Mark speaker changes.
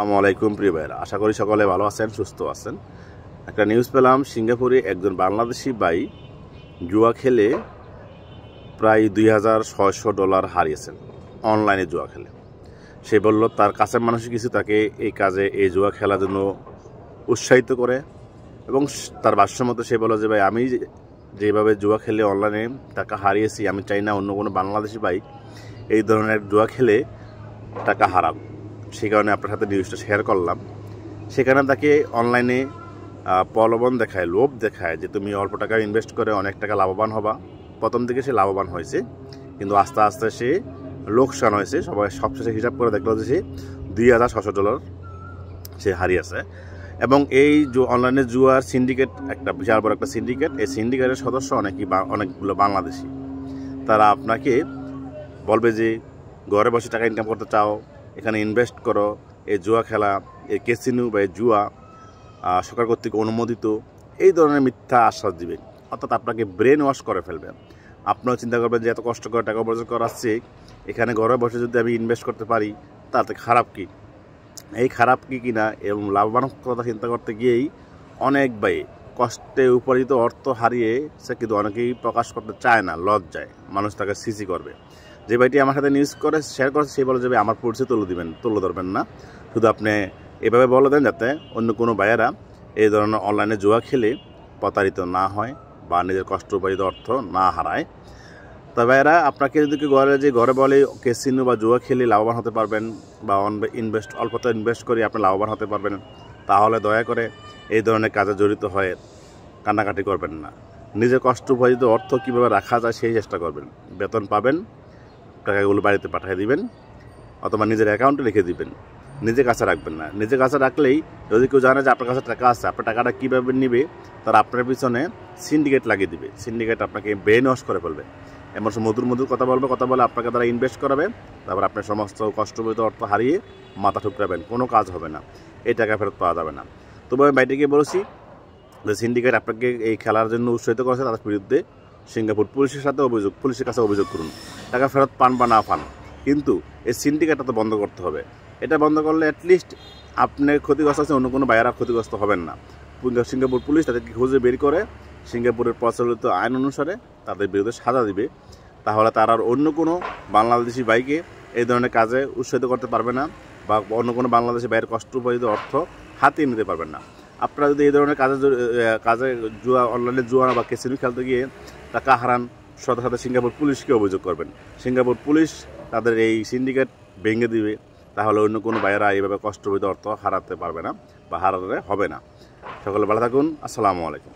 Speaker 1: আসসালামু আলাইকুম প্রিয় ভাইরা আশা করি সকলে ভালো আছেন সুস্থ আছেন একটা নিউজ পেলাম সিঙ্গাপুরে একজন বাংলাদেশি বাই জুয়া খেলে প্রায় দুই হাজার ছয়শো ডলার হারিয়েছেন অনলাইনে জুয়া খেলে সে বলল তার কাছের মানুষ কিছু তাকে এই কাজে এই জুয়া খেলার জন্য উৎসাহিত করে এবং তার ভাষ্যমতো সে বলল যে ভাই আমি যেভাবে জুয়া খেলে অনলাইনে টাকা হারিয়েছি আমি চাই না অন্য কোনো বাংলাদেশি ভাই এই ধরনের জুয়া খেলে টাকা হারাবো সেই কারণে আপনার সাথে নিউজটা শেয়ার করলাম সেখানে তাকে অনলাইনে প্রলোভন দেখায় লোভ দেখায় যে তুমি অল্প টাকা ইনভেস্ট করে অনেক টাকা লাভবান হবা প্রথম দিকে সে লাভবান হয়েছে কিন্তু আস্তে আস্তে সে লোকসান হয়েছে সবাই সবশেষে হিসাব করে দেখলো যে সে দুই হাজার ছশো ডলার সে হারিয়েছে এবং এই যে অনলাইনে জুয়ার সিন্ডিকেট একটা বিশাল বড় একটা সিন্ডিকেট এই সিন্ডিকেটের সদস্য অনেকই অনেকগুলো বাংলাদেশি তারা আপনাকে বলবে যে ঘরে বসে টাকা ইনকাম করতে চাও এখানে ইনভেস্ট করো এই জুয়া খেলা এ ক্যাসিনো বা এই জুয়া সরকার কর্তৃক অনুমোদিত এই ধরনের মিথ্যা আশ্বাস দিবেন অর্থাৎ আপনাকে ব্রেন ওয়াশ করে ফেলবেন আপনারাও চিন্তা করবেন যে এত কষ্ট করে টাকা উপার্জন করাচ্ছি এখানে ঘরে বসে যদি আমি ইনভেস্ট করতে পারি তাতে খারাপ কি এই খারাপ কি কিনা এবং লাভবান কথা চিন্তা করতে গিয়েই অনেক ব্যয় কষ্টে উপার্জিত অর্থ হারিয়ে সে কিন্তু অনেকেই প্রকাশ করতে চায় না লজ্জায় মানুষ তাকে সিসি করবে যে ভাইটি আমার সাথে নিউজ করে শেয়ার করেছে সেই বলে যে আমার পড়ছে তুলে দিবেন তুলে ধরবেন না শুধু আপনি এভাবে বলে দেন যাতে অন্য কোনো ভাইয়েরা এই ধরনের অনলাইনে জুয়া খেলে প্রতারিত না হয় বা নিজের কষ্ট উপায়িত অর্থ না হারায় তা ভাইয়েরা আপনাকে যদি ঘরে যে ঘরে বলে কেসিনো বা জুয়া খেলে লাভবান হতে পারবেন বা ইনভেস্ট অল্পতে ইনভেস্ট করে আপনি লাভবান হতে পারবেন তাহলে দয়া করে এই ধরনের কাজে জড়িত হয়ে কান্নাকাটি করবেন না নিজের কষ্ট উপার্জিত অর্থ কীভাবে রাখা যায় সেই চেষ্টা করবেন বেতন পাবেন টাকাগুলো বাড়িতে পাঠিয়ে দিবেন অথবা নিজের অ্যাকাউন্টে রেখে দিবেন নিজে কাছে রাখবেন না নিজে কাছে রাখলেই যদি কেউ জানে যে আপনার কাছে টাকা আছে আপনার টাকাটা কীভাবে নেবে তারা আপনার পিছনে সিন্ডিকেট লাগিয়ে দিবে সিন্ডিকেট আপনাকে ব্রেন ওয়াশ করে ফেলবে এমন সময় মধুর মধুর কথা বলবে কথা বলে আপনাকে তারা ইনভেস্ট করাবে তারপর আপনার সমস্ত কষ্টবিত অর্থ হারিয়ে মাথা ঠুকরাবেন কোনো কাজ হবে না এই টাকা ফেরত পাওয়া যাবে না তবু আমি বাইরে গিয়ে বলেছি যে সিন্ডিকেট আপনাকে এই খেলার জন্য উৎসাহিত করেছে তাদের বিরুদ্ধে সিঙ্গাপুর পুলিশের সাথে অভিযোগ পুলিশের কাছে অভিযোগ করুন টাকা ফেরত পান বা না পান কিন্তু এই সিন্ডিকেটটা তো বন্ধ করতে হবে এটা বন্ধ করলে অ্যাটলিস্ট আপনি ক্ষতিগ্রস্ত আছে অন্য কোনো বাইরা ক্ষতিগ্রস্ত হবেন না সিঙ্গাপুর পুলিশ তাদেরকে খুঁজে বের করে সিঙ্গাপুরের প্রচলিত আইন অনুসারে তাদের বিরুদ্ধে সাজা দিবে তাহলে তারা আর অন্য কোনো বাংলাদেশি বাইকে এই ধরনের কাজে উৎসাহিত করতে পারবে না বা অন্য কোনো বাংলাদেশি বাইরের কষ্ট উপার্জিত অর্থ হাতিয়ে নিতে পারবেন না আপনারা যদি এই ধরনের কাজে কাজে জুয়া অনলাইনে জুয়া বা কেসিনো খেলতে গিয়ে টাকা হারান সাথে সাথে সিঙ্গাপুর পুলিশকে অভিযোগ করবেন সিঙ্গাপুর পুলিশ তাদের এই সিন্ডিকেট ভেঙে দিবে তাহলে অন্য কোনো বাইরা এইভাবে কষ্টবিধ অর্থ হারাতে পারবে না বা হারাতে হবে না সকলে ভালো থাকুন আসসালামু আলাইকুম